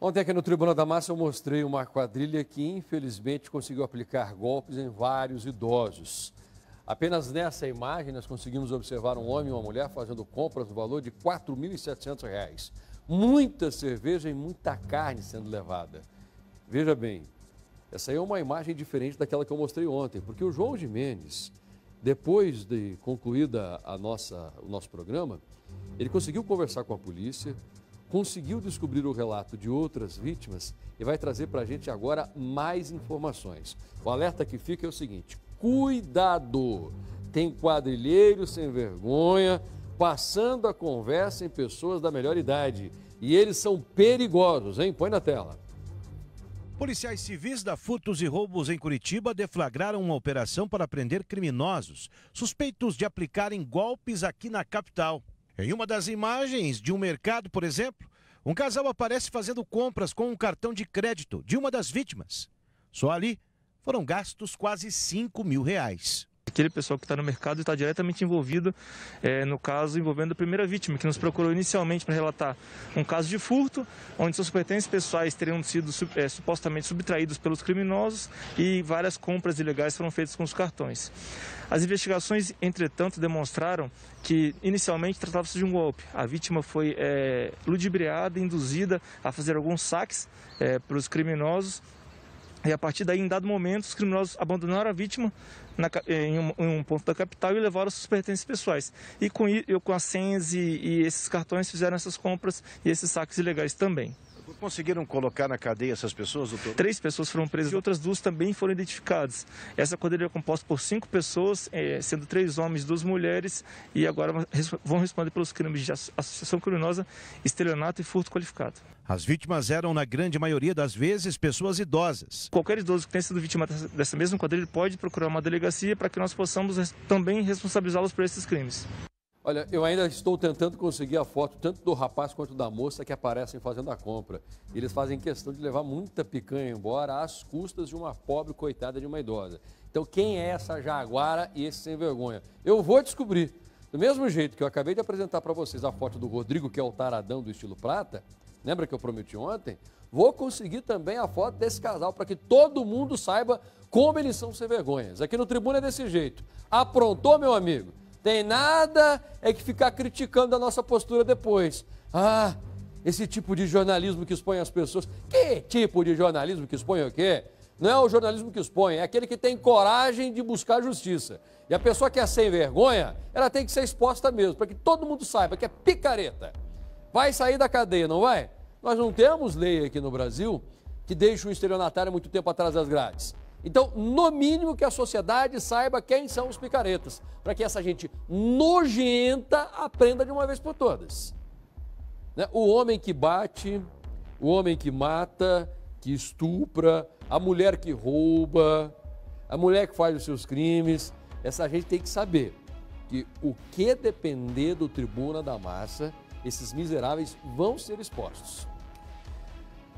Ontem aqui no Tribunal da Massa eu mostrei uma quadrilha que infelizmente conseguiu aplicar golpes em vários idosos. Apenas nessa imagem nós conseguimos observar um homem e uma mulher fazendo compras no valor de R$ 4.700. Muita cerveja e muita carne sendo levada. Veja bem, essa aí é uma imagem diferente daquela que eu mostrei ontem, porque o João de Mendes, depois de concluída a nossa, o nosso programa, ele conseguiu conversar com a polícia, conseguiu descobrir o relato de outras vítimas e vai trazer para a gente agora mais informações. O alerta que fica é o seguinte: cuidado! Tem quadrilheiro sem vergonha passando a conversa em pessoas da melhor idade. E eles são perigosos, hein? Põe na tela. Policiais civis da Furtos e Roubos em Curitiba deflagraram uma operação para prender criminosos suspeitos de aplicarem golpes aqui na capital. Em uma das imagens de um mercado, por exemplo, um casal aparece fazendo compras com um cartão de crédito de uma das vítimas. Só ali foram gastos quase 5 mil reais aquele pessoal que está no mercado e está diretamente envolvido é, no caso envolvendo a primeira vítima, que nos procurou inicialmente para relatar um caso de furto, onde seus pertences pessoais teriam sido é, supostamente subtraídos pelos criminosos e várias compras ilegais foram feitas com os cartões. As investigações, entretanto, demonstraram que inicialmente tratava-se de um golpe. A vítima foi é, ludibriada, induzida a fazer alguns saques é, para os criminosos e a partir daí, em dado momento, os criminosos abandonaram a vítima na, eh, em, um, em, um, ponto da capital e levaram seus pertences pessoais. E com, com as senhas e, e esses cartões fizeram essas compras e esses saques ilegais também. Conseguiram colocar na cadeia essas pessoas, doutor? Três pessoas foram presas e outras duas também foram identificadas. Essa quadrilha é composta por cinco pessoas, eh, sendo três homens e duas mulheres, e agora vão responder pelos crimes de associação criminosa, estelionato e furto qualificado. As vítimas eram, na grande maioria das vezes, pessoas idosas. Qualquer idoso que tenha sido vítima dessa mesma quadrilha pode procurar uma delegacia para que nós possamos também responsabilizá-los por esses crimes. Olha, eu ainda estou tentando conseguir a foto tanto do rapaz quanto da moça que aparecem fazendo a compra. Eles fazem questão de levar muita picanha embora às custas de uma pobre coitada de uma idosa. Então, quem é essa jaguara e esse sem vergonha? Eu vou descobrir. Do mesmo jeito que eu acabei de apresentar para vocês a foto do Rodrigo, que é o taradão do estilo prata, lembra que eu prometi ontem? Vou conseguir também a foto desse casal para que todo mundo saiba como eles são sem vergonhas. Aqui no Tribuna é desse jeito. Aprontou, meu amigo? Tem nada é que ficar criticando a nossa postura depois. Ah, esse tipo de jornalismo que expõe as pessoas. Que tipo de jornalismo que expõe o quê? Não é o jornalismo que expõe, é aquele que tem coragem de buscar justiça. E a pessoa que é sem vergonha, ela tem que ser exposta mesmo, para que todo mundo saiba que é picareta. Vai sair da cadeia, não vai? Nós não temos lei aqui no Brasil que deixa o estelionatário muito tempo atrás das grades. Então, no mínimo que a sociedade saiba quem são os picaretas, para que essa gente nojenta aprenda de uma vez por todas. Né? O homem que bate, o homem que mata, que estupra, a mulher que rouba, a mulher que faz os seus crimes, essa gente tem que saber que o que depender do tribuna da massa, esses miseráveis vão ser expostos.